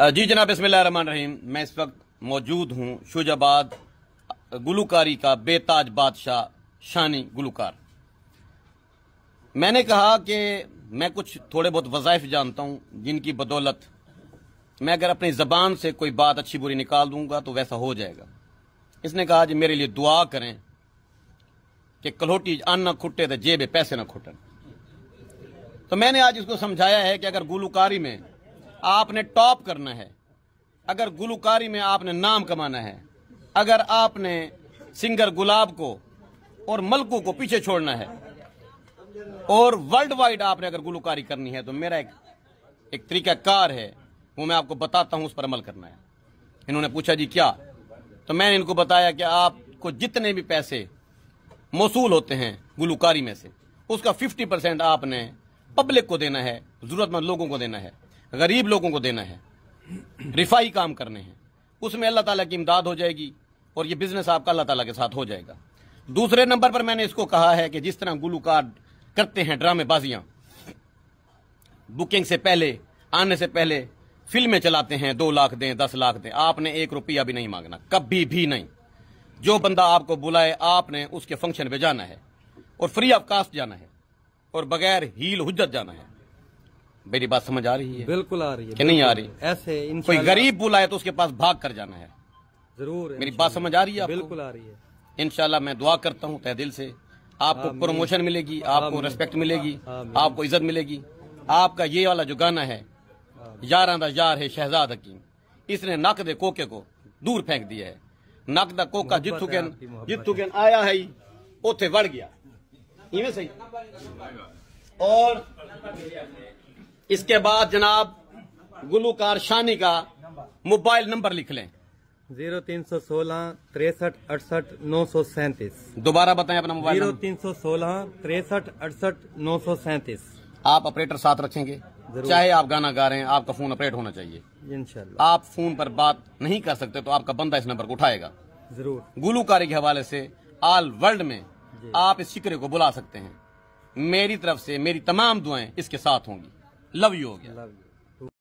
जी जनाब बसमान रहीम मैं इस वक्त मौजूद हूँ शुजाबाद गुलकारी का बेताज बादशाह शानी गुलकार मैंने कहा कि मैं कुछ थोड़े बहुत वज़ाइफ जानता हूँ जिनकी बदौलत मैं अगर अपनी ज़बान से कोई बात अच्छी बुरी निकाल दूंगा तो वैसा हो जाएगा इसने कहा जी मेरे लिए दुआ करें कि कलोटी अन ना खुटे तो जेबे पैसे ना खुटन तो मैंने आज इसको समझाया है कि अगर गुलकारी में आपने टॉप करना है अगर गुलकारी में आपने नाम कमाना है अगर आपने सिंगर गुलाब को और मलकू को पीछे छोड़ना है और वर्ल्ड वाइड आपने अगर गुलकारी करनी है तो मेरा एक एक तरीकाकार है वो मैं आपको बताता हूं उस पर अमल करना है इन्होंने पूछा जी क्या तो मैंने इनको बताया कि आपको जितने भी पैसे मौसू होते हैं गुलकारी में से उसका फिफ्टी परसेंट आपने पब्लिक को देना है जरूरतमंद लोगों को देना है गरीब लोगों को देना है रिफाई काम करने हैं उसमें अल्लाह ताला की इमदाद हो जाएगी और ये बिजनेस आपका अल्लाह ताला के साथ हो जाएगा दूसरे नंबर पर मैंने इसको कहा है कि जिस तरह गुलूकार करते हैं ड्रामेबाजियां बुकिंग से पहले आने से पहले फिल्में चलाते हैं दो लाख दें दस लाख दें आपने एक रुपया भी नहीं मांगना कभी भी नहीं जो बंदा आपको बुलाए आपने उसके फंक्शन पे जाना है और फ्री ऑफ कास्ट जाना है और बगैर हील हुज्जत जाना है मेरी बात समझ आ रही है बिल्कुल आ रही है कि नहीं आ रही ऐसे कोई गरीब बुलाए तो उसके पास भाग कर जाना है जरूर मेरी बात समझ आ रही है बिल्कुल आ रही है इनशाला मैं दुआ करता हूँ तह दिल से आपको प्रमोशन मिलेगी आपको रेस्पेक्ट मिलेगी आपको इज्जत मिलेगी आपका ये वाला जो गाना है यार आंदा यार है शहजाद हकीम इसने नक दे कोके को दूर फेंक दिया है नक दा कोका जिथू के जिथू के आया है उथे वड़ गया इवें सही और इसके बाद जनाब गुलूकार शानी का मोबाइल नंबर लिख लें जीरो तीन सौ सोलह तिरसठ अड़सठ नौ सौ सैंतीस दोबारा बताएं अपना मोबाइल जीरो तीन सौ सोलह तिरसठ अड़सठ नौ सौ सैंतीस आप ऑपरेटर साथ रखेंगे चाहे आप गाना गा रहे हैं आपका फोन ऑपरेट होना चाहिए इनशाला आप फोन पर बात नहीं कर सकते तो आपका बंदा इस नंबर को उठाएगा जरूर गुलूकारी के हवाले से ऑल वर्ल्ड में आप इस शिक्रे को बुला सकते हैं मेरी तरफ से मेरी तमाम दुआएं इसके साथ होंगी लव यू हो गया